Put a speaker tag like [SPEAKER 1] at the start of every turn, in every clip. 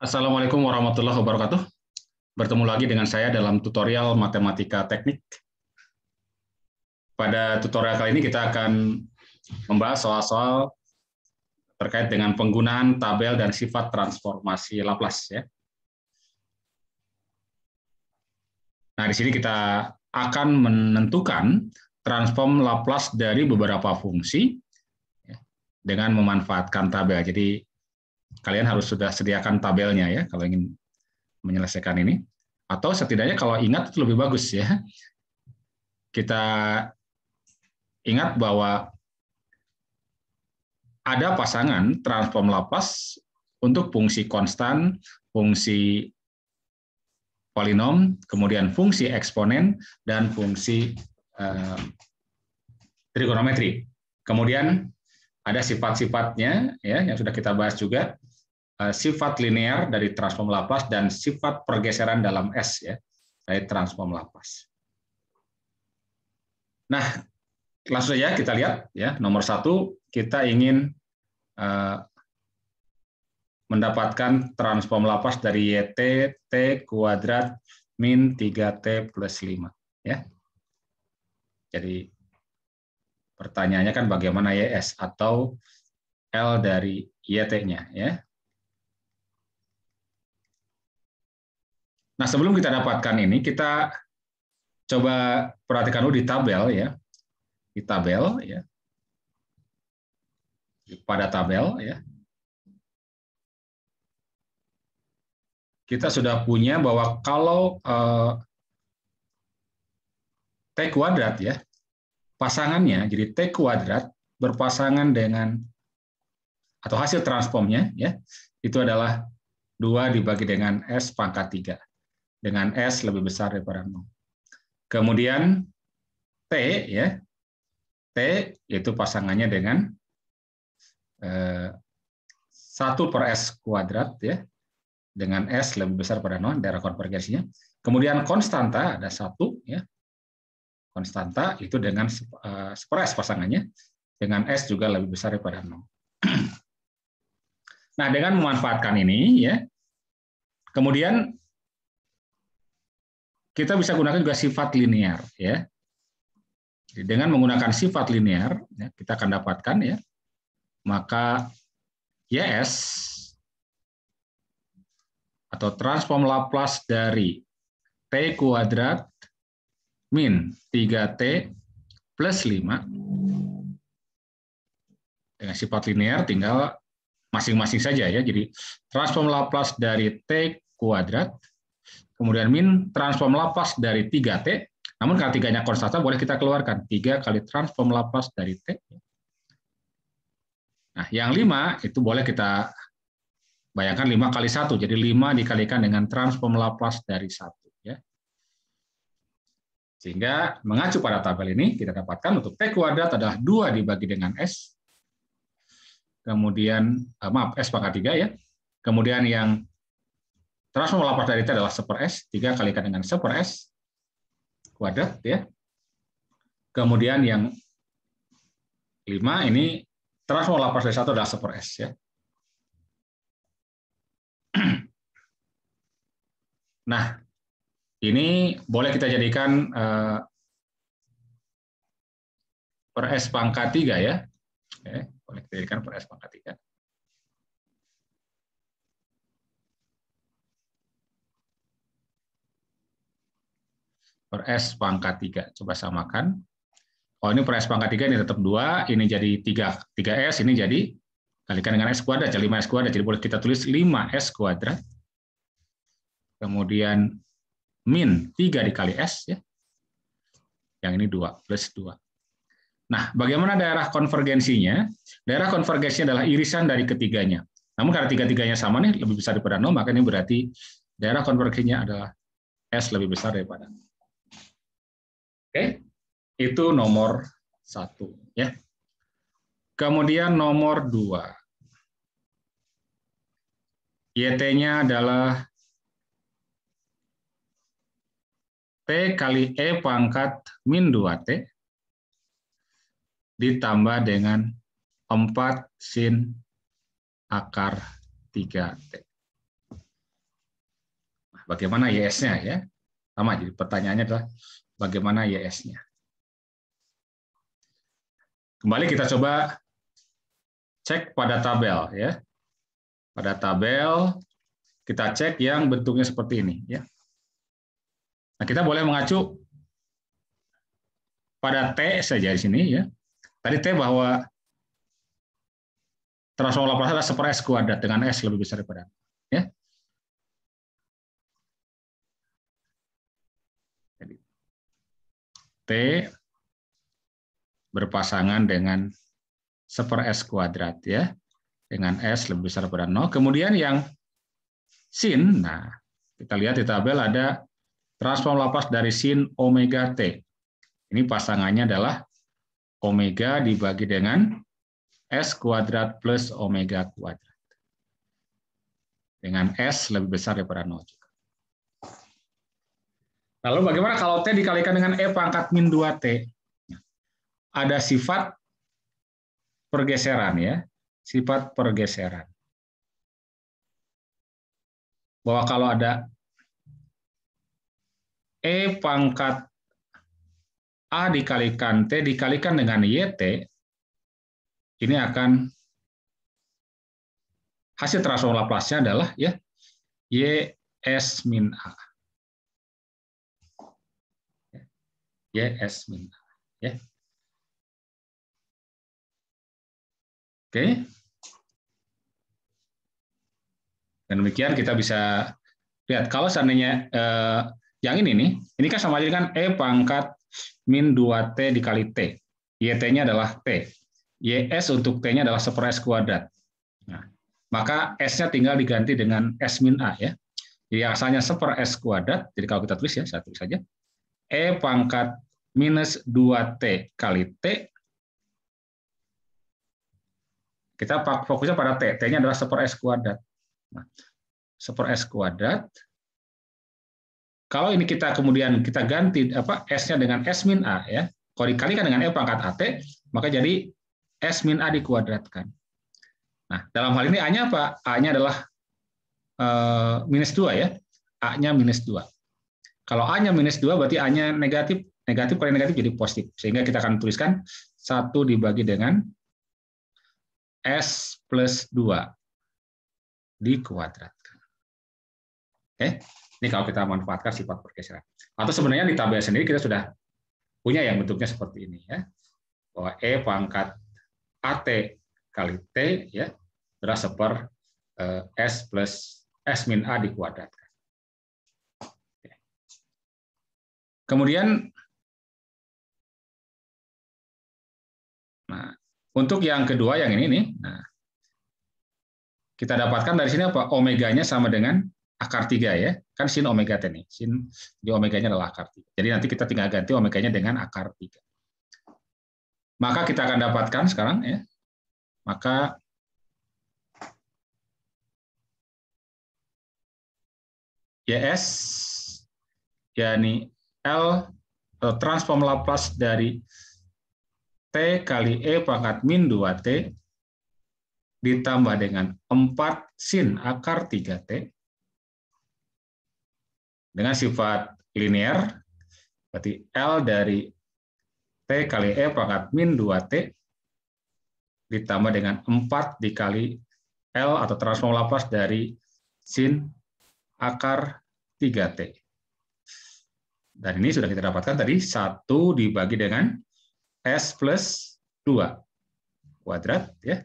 [SPEAKER 1] Assalamualaikum warahmatullahi wabarakatuh. Bertemu lagi dengan saya dalam tutorial matematika teknik. Pada tutorial kali ini kita akan membahas soal-soal terkait dengan penggunaan tabel dan sifat transformasi Laplace ya. Nah, di sini kita akan menentukan transform Laplace dari beberapa fungsi ya, dengan memanfaatkan tabel. Jadi kalian harus sudah sediakan tabelnya ya kalau ingin menyelesaikan ini. Atau setidaknya kalau ingat itu lebih bagus ya. Kita ingat bahwa ada pasangan transform lapas untuk fungsi konstan, fungsi polinom, kemudian fungsi eksponen, dan fungsi eh, trigonometri. Kemudian ada sifat-sifatnya ya yang sudah kita bahas juga Eh, sifat linear dari transform lapas dan sifat pergeseran dalam S ya dari transform lapas. Nah, langsung saja kita lihat ya nomor satu kita ingin eh, mendapatkan transform lapas dari YT T kuadrat min 3T plus 5 ya. Jadi pertanyaannya kan bagaimana YS atau L dari YT-nya ya. Nah, sebelum kita dapatkan ini, kita coba perhatikan dulu di tabel ya. Di tabel ya. Pada tabel ya.
[SPEAKER 2] Kita sudah punya bahwa kalau
[SPEAKER 1] eh, T kuadrat ya, pasangannya jadi T kuadrat berpasangan dengan atau hasil transformnya ya, itu adalah dua dibagi dengan S pangkat 3 dengan S lebih besar daripada 0. Kemudian T ya. T itu pasangannya dengan eh, satu per S kuadrat ya. Dengan S lebih besar pada 0 daerah konvergensinya. Kemudian konstanta ada satu ya. Konstanta itu dengan eh, pasangannya dengan S juga lebih besar daripada 0. Nah, dengan memanfaatkan ini ya. Kemudian kita bisa gunakan juga sifat linear ya. Dengan menggunakan sifat linear ya, kita akan dapatkan ya maka YS atau transform Laplace dari T kuadrat min 3T plus 5 dengan sifat linear tinggal masing-masing saja ya. Jadi transform Laplace dari T kuadrat Kemudian min transform lapas dari 3T, namun kalau tiganya konstanta boleh kita keluarkan. 3 kali transform lapas dari T. Nah, yang 5 itu boleh kita bayangkan 5 kali 1. Jadi 5 dikalikan dengan transform lapas dari 1. Ya. Sehingga mengacu pada tabel ini, kita dapatkan untuk T kuadrat adalah 2 dibagi dengan S. Kemudian, eh, maaf, S pangkat 3 ya. Kemudian yang Transform lapar dari T adalah 1 per S, 3 kalikan dengan 1 per S kuadrat. ya. Kemudian yang 5 ini transform lapar dari 1 adalah 1 per S. Ya. Nah, ini boleh kita jadikan eh, per S pangkat 3 ya. Oke, boleh kita jadikan per S pangkat 3. per S pangkat 3. Coba samakan. Oh, ini per S pangkat 3 ini tetap 2, ini jadi 3. 3S ini jadi kalikan dengan S kuadrat, jadi 5S kuadrat. Jadi boleh kita tulis 5S kuadrat. Kemudian min 3 dikali S. ya. Yang ini 2, plus 2. Nah, bagaimana daerah konvergensinya? Daerah konvergensinya adalah irisan dari ketiganya. Namun karena tiga-tiganya sama nih lebih besar daripada 0, maka ini berarti daerah konvergensinya adalah S lebih besar daripada 0. Oke, itu nomor satu. Ya. Kemudian nomor dua. YT-nya adalah P kali E pangkat min 2T ditambah dengan 4 sin akar 3T. bagaimana YS-nya ya? Sama, jadi pertanyaannya adalah bagaimana YS-nya. Kembali kita coba cek pada tabel ya. Pada tabel kita cek yang bentuknya seperti ini ya. Nah, kita boleh mengacu pada T saja di sini ya. Tadi T bahwa transform laplace adalah seper S
[SPEAKER 2] kuadrat dengan S lebih besar daripada
[SPEAKER 1] T berpasangan dengan seper S kuadrat ya. Dengan S lebih besar pada 0. Kemudian yang sin, nah kita lihat di tabel ada transform lapas dari sin omega T. Ini pasangannya adalah omega dibagi dengan S kuadrat plus omega kuadrat. Dengan S lebih besar daripada 0. Lalu bagaimana kalau T dikalikan dengan E pangkat min 2T? Ada sifat pergeseran ya, sifat pergeseran. Bahwa kalau ada E pangkat A dikalikan T dikalikan dengan YT, ini akan hasil transform Laplace-nya adalah ya YS min A. Y S min A.
[SPEAKER 2] Ya. Oke.
[SPEAKER 1] Dan demikian kita bisa lihat kalau seandainya eh, yang ini nih, ini kan sama aja dengan E pangkat min 2T dikali T. YT-nya adalah T. YS untuk T-nya adalah 1 S kuadrat. Nah, maka S-nya tinggal diganti dengan S min A. ya. Jadi asalnya 1 S kuadrat, jadi kalau kita tulis ya, saya tulis saja, E pangkat minus 2T kali T. Kita fokusnya pada T. T-nya adalah seper S kuadrat. Nah, seper S kuadrat. Kalau ini kita kemudian kita ganti apa S-nya dengan S min A ya. Kalau dikalikan dengan E pangkat AT, maka jadi S min A dikuadratkan. Nah, dalam hal ini A-nya apa? A-nya adalah eh, minus dua ya. A-nya minus dua. Kalau A-nya minus 2 berarti A-nya negatif, negatif kali negatif jadi positif. Sehingga kita akan tuliskan 1 dibagi dengan S plus 2 kuadrat. Oke, ini kalau kita manfaatkan sifat pergeseran. Atau sebenarnya di tabel sendiri kita sudah punya yang bentuknya seperti ini ya. Bahwa E pangkat AT kali T ya berasa per eh, S plus S min A di kuadrat. Kemudian Nah, untuk yang kedua yang ini nih, nah, kita dapatkan dari sini apa? Omeganya sama dengan akar 3 ya. Kan sin omega t nih. Sin di omeganya adalah akar 3. Jadi nanti kita tinggal ganti omeganya dengan akar 3. Maka kita akan dapatkan sekarang ya. Maka YS yakni L e, transform Laplace dari T kali E pangkat min 2T ditambah dengan 4 sin akar 3T dengan sifat linear, berarti L dari T kali E pangkat min 2T ditambah dengan 4 dikali L atau transform Laplace dari sin akar 3T. Dan ini sudah kita dapatkan tadi, 1 dibagi dengan S plus 2 kuadrat. ya.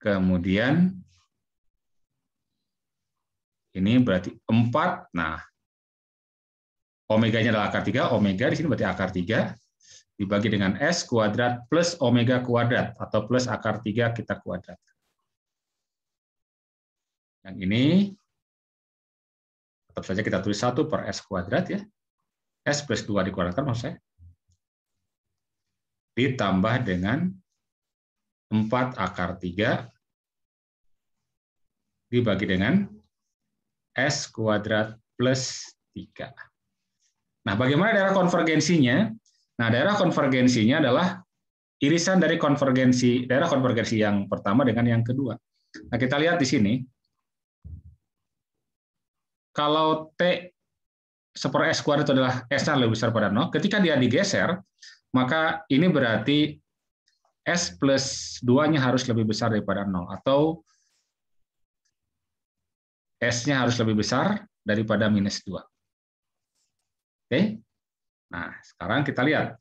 [SPEAKER 1] Kemudian ini berarti 4. Nah, omeganya adalah akar 3. Omega di sini berarti akar 3 dibagi dengan S kuadrat plus omega kuadrat atau plus akar 3 kita kuadrat. Yang ini tetap saja kita tulis satu per S kuadrat ya. S plus 2 dikuadratkan maksud saya. Ditambah dengan 4 akar 3 dibagi dengan S kuadrat plus 3. Nah, bagaimana daerah konvergensinya? Nah, daerah konvergensinya adalah irisan dari konvergensi daerah konvergensi yang pertama dengan yang kedua. Nah, kita lihat di sini kalau T se S kuadrat itu adalah S-nya lebih besar pada 0, ketika dia digeser, maka ini berarti S plus 2-nya harus lebih besar daripada 0, atau S-nya harus lebih besar daripada minus 2. Oke? Nah, sekarang kita lihat.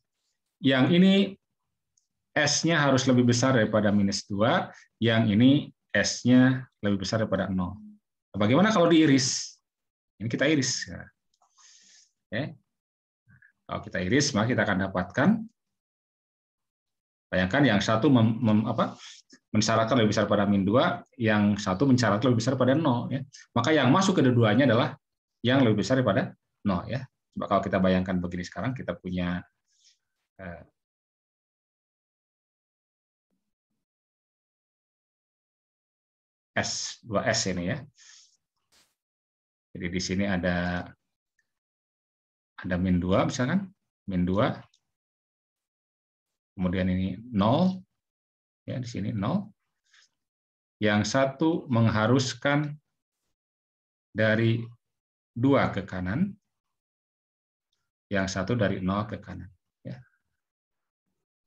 [SPEAKER 1] Yang ini S-nya harus lebih besar daripada minus 2, yang ini S-nya lebih besar daripada 0. Bagaimana kalau diiris? Ini kita iris. Ya. Kalau kita iris, maka kita akan dapatkan Bayangkan yang satu mem, mem, apa, mensyaratkan lebih besar pada min 2, yang satu mensyaratkan lebih besar pada nol, Ya. Maka yang masuk kedua-duanya adalah yang lebih besar daripada nol, Ya. Coba kalau kita bayangkan begini sekarang,
[SPEAKER 2] kita punya eh, S, 2S ini ya. Jadi di sini ada ada min 2 misalkan, min 2. Kemudian ini nol Ya,
[SPEAKER 1] di sini nol Yang satu mengharuskan dari dua ke kanan, yang satu dari nol ke kanan. Ya.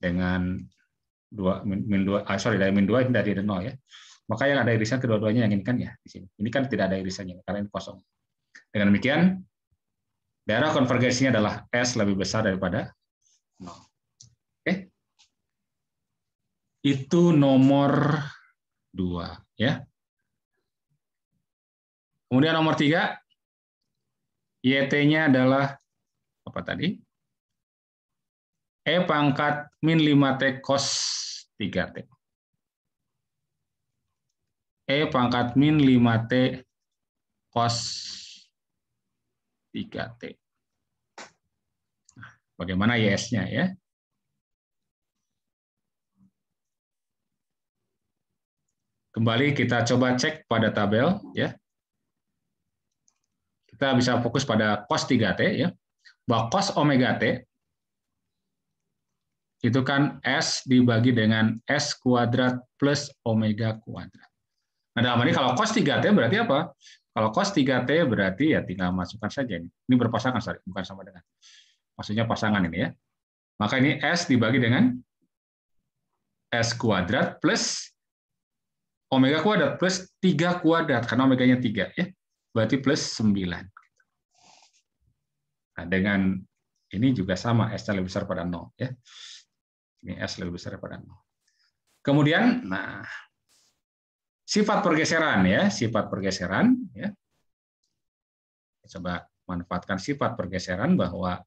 [SPEAKER 1] Dengan dua min 2, ah, sorry, dari min 2 dari nol ya. Maka yang ada irisan kedua-duanya yang ini kan ya di sini. Ini kan tidak ada irisannya karena ini kosong. Dengan demikian, daerah konvergensinya adalah S lebih besar daripada 0. Oke. Itu nomor 2. Ya. Kemudian nomor 3, YT-nya adalah apa tadi? E pangkat min 5T cos 3T. E pangkat min 5T cos tiga t nah, bagaimana YS-nya ya? Kembali kita coba cek pada tabel ya. Kita bisa fokus pada cos 3T ya. Bahwa cos omega T itu kan S dibagi dengan S kuadrat plus omega kuadrat. Nah, dalam ini kalau cos 3T berarti apa? Kalau cos 3T berarti ya tinggal masukkan saja. Ini, ini berpasangan, sorry, bukan sama dengan. Maksudnya pasangan ini ya. Maka ini S dibagi dengan S kuadrat plus omega kuadrat plus 3 kuadrat, karena omeganya 3. ya Berarti plus 9. Nah, dengan ini juga sama, s lebih besar pada 0. Ya. Ini S lebih besar pada 0. Kemudian, nah Sifat pergeseran ya, sifat pergeseran ya. Coba manfaatkan sifat pergeseran bahwa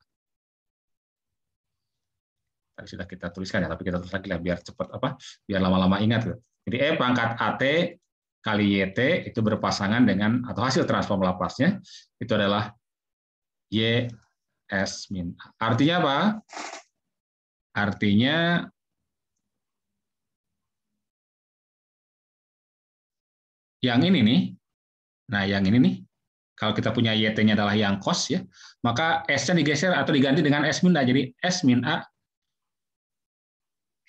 [SPEAKER 1] tadi sudah kita tuliskan ya, tapi kita tulis lagi lah biar cepat apa? Biar lama-lama ingat. Jadi E pangkat AT kali YT itu berpasangan dengan atau hasil transform laplace itu adalah Y S min A. Artinya apa? Artinya
[SPEAKER 2] yang ini nih, nah yang ini
[SPEAKER 1] nih, kalau kita punya YT-nya adalah yang cos ya, maka S-nya digeser atau diganti dengan S min A. Jadi S min A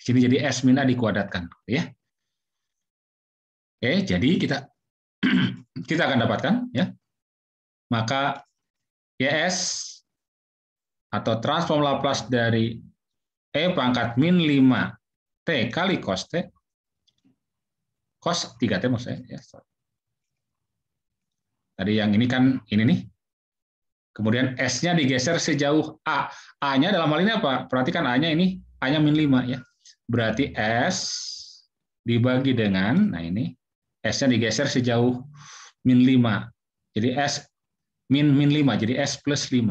[SPEAKER 1] sini jadi S min A dikuadratkan ya. Oke, jadi kita kita akan dapatkan ya. Maka YS atau transform Laplace dari E pangkat min 5 T kali cos T cos 3T maksud Ya, sorry. Tadi yang ini kan ini nih. Kemudian S-nya digeser sejauh A. A-nya dalam hal ini apa? Perhatikan A-nya ini, A-nya min 5 ya. Berarti S dibagi dengan, nah ini, S-nya digeser sejauh min 5. Jadi S min min 5, jadi S plus 5.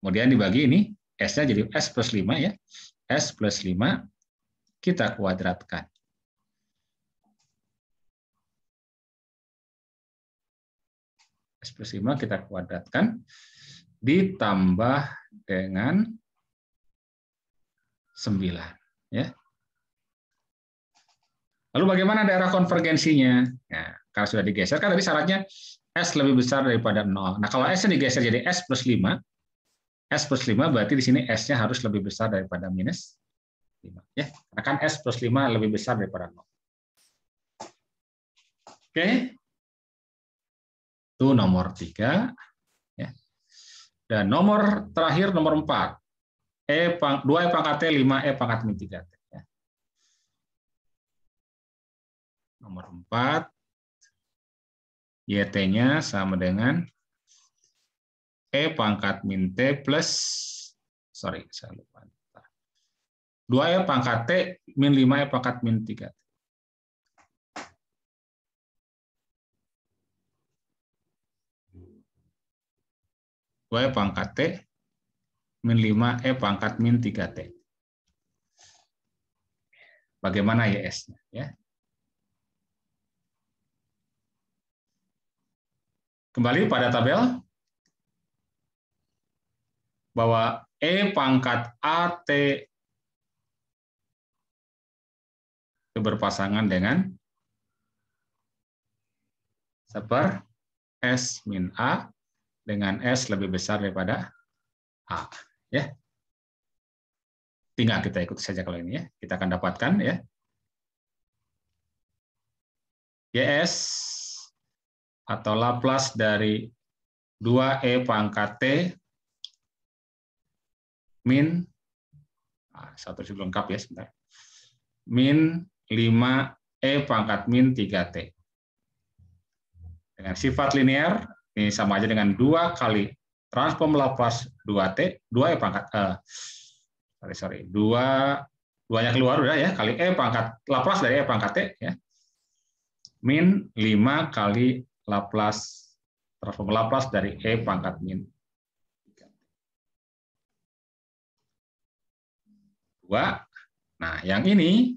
[SPEAKER 1] Kemudian dibagi ini, S-nya jadi S plus 5 ya. S plus 5 kita kuadratkan. S plus 5 kita kuadratkan ditambah dengan 9. Ya. Lalu bagaimana daerah konvergensinya? Ya, kalau sudah digeser, kan tadi syaratnya S lebih besar daripada 0. Nah, kalau S-nya digeser jadi S plus 5, S plus 5 berarti di sini S-nya harus lebih besar daripada minus 5. Ya, karena kan S plus 5 lebih besar daripada 0. Oke, itu nomor tiga. Ya. Dan nomor terakhir nomor empat. E pang, 2 E pangkat T, 5 E pangkat min 3 T. Ya. Nomor empat YT-nya sama dengan E pangkat min T plus, sorry, saya lupa. dua E pangkat T
[SPEAKER 2] min 5 E pangkat min 3 T.
[SPEAKER 1] 2E pangkat T min 5E eh, pangkat min 3T. Bagaimana s nya Ya. Kembali pada tabel bahwa E pangkat AT itu berpasangan dengan seper S min A dengan S lebih besar daripada A. Ya. Tinggal kita ikuti saja kalau ini ya. Kita akan dapatkan ya. YS atau Laplace dari 2E pangkat T min ah, satu belum lengkap ya sebentar. Min 5 E pangkat min 3T. Dengan sifat linear, ini sama aja dengan dua kali transform Laplace 2T, dua E ya pangkat, eh, sorry, sorry, dua duanya keluar udah ya, kali E pangkat, Laplace dari E pangkat T, ya. Min 5 kali Laplace, transform Laplace dari E pangkat min 2. Nah, yang ini,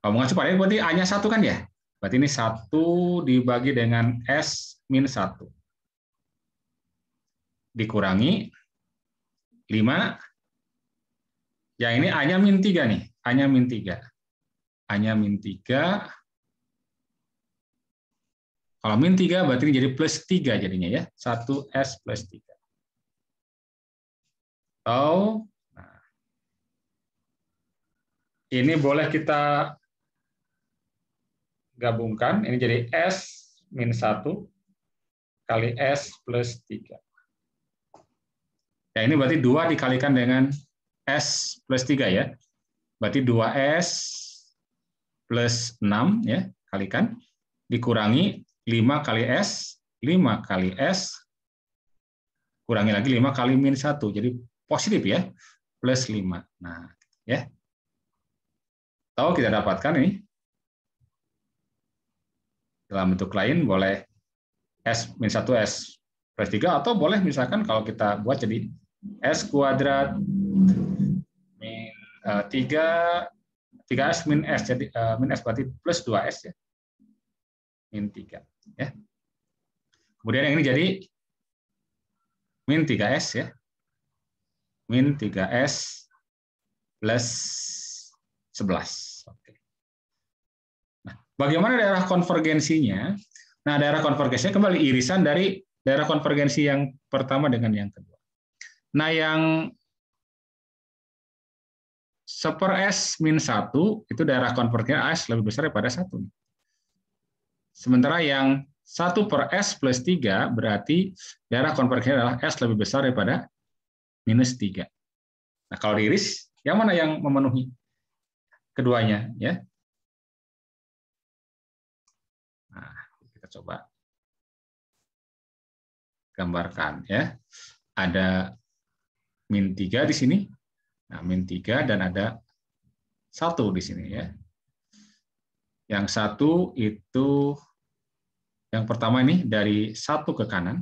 [SPEAKER 1] kamu ngasih pada berarti A-nya 1 kan ya? Berarti ini 1 dibagi dengan S min 1. Dikurangi 5. Yang ini A-nya min 3 nih. A-nya min 3. A-nya min 3. Kalau min 3 berarti ini jadi plus 3 jadinya ya. 1S plus 3. Atau nah, ini boleh kita gabungkan, ini jadi S min 1 kali S plus 3. Ya, ini berarti 2 dikalikan dengan S plus 3 ya. Berarti 2S plus 6 ya, kalikan. Dikurangi 5 kali S, 5 kali S, kurangi lagi 5 kali min 1. Jadi positif ya, plus 5. Nah, ya. Tahu kita dapatkan ini dalam bentuk lain boleh S min 1 S plus 3 atau boleh misalkan kalau kita buat jadi S kuadrat min uh, 3 3S min S jadi uh, min S berarti plus 2S ya. Min 3 ya. Kemudian yang ini jadi min 3S ya. Min 3S plus 11. Bagaimana daerah konvergensinya? Nah, daerah konvergensinya kembali irisan dari daerah konvergensi yang pertama dengan yang kedua. Nah, yang seper S min 1 itu daerah konvergensi S lebih besar daripada 1. Sementara yang 1 per S plus 3 berarti daerah konvergensi adalah S lebih besar daripada minus 3. Nah, kalau diiris, yang mana yang memenuhi?
[SPEAKER 2] Keduanya. ya
[SPEAKER 1] coba gambarkan ya. Ada min 3 di sini. Nah, min 3 dan ada satu di sini ya. Yang satu itu yang pertama ini dari satu ke kanan.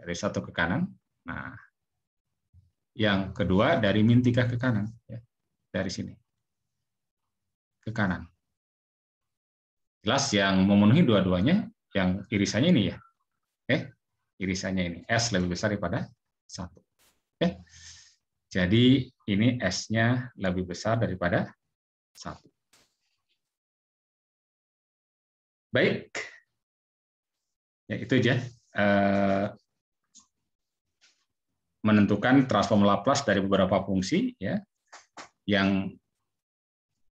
[SPEAKER 1] Dari satu ke kanan. Nah, yang kedua dari min 3 ke kanan ya. Dari sini. Ke kanan gelas yang memenuhi dua-duanya yang irisannya ini ya. Oke. Eh, irisannya ini S lebih besar daripada satu. Oke. Eh, jadi ini S-nya lebih besar daripada satu. Baik. Ya itu aja. Eh, menentukan transform Laplace dari beberapa fungsi ya yang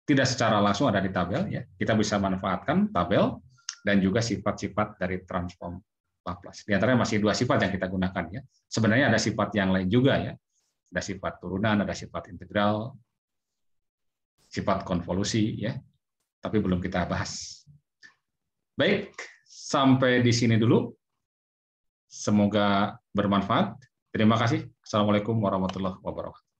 [SPEAKER 1] tidak secara langsung ada di tabel ya kita bisa manfaatkan tabel dan juga sifat-sifat dari transform Laplace. Di antaranya masih dua sifat yang kita gunakan ya. Sebenarnya ada sifat yang lain juga ya. Ada sifat turunan, ada sifat integral, sifat konvolusi ya. Tapi belum kita bahas. Baik, sampai di sini dulu. Semoga bermanfaat. Terima kasih. Assalamualaikum warahmatullahi wabarakatuh.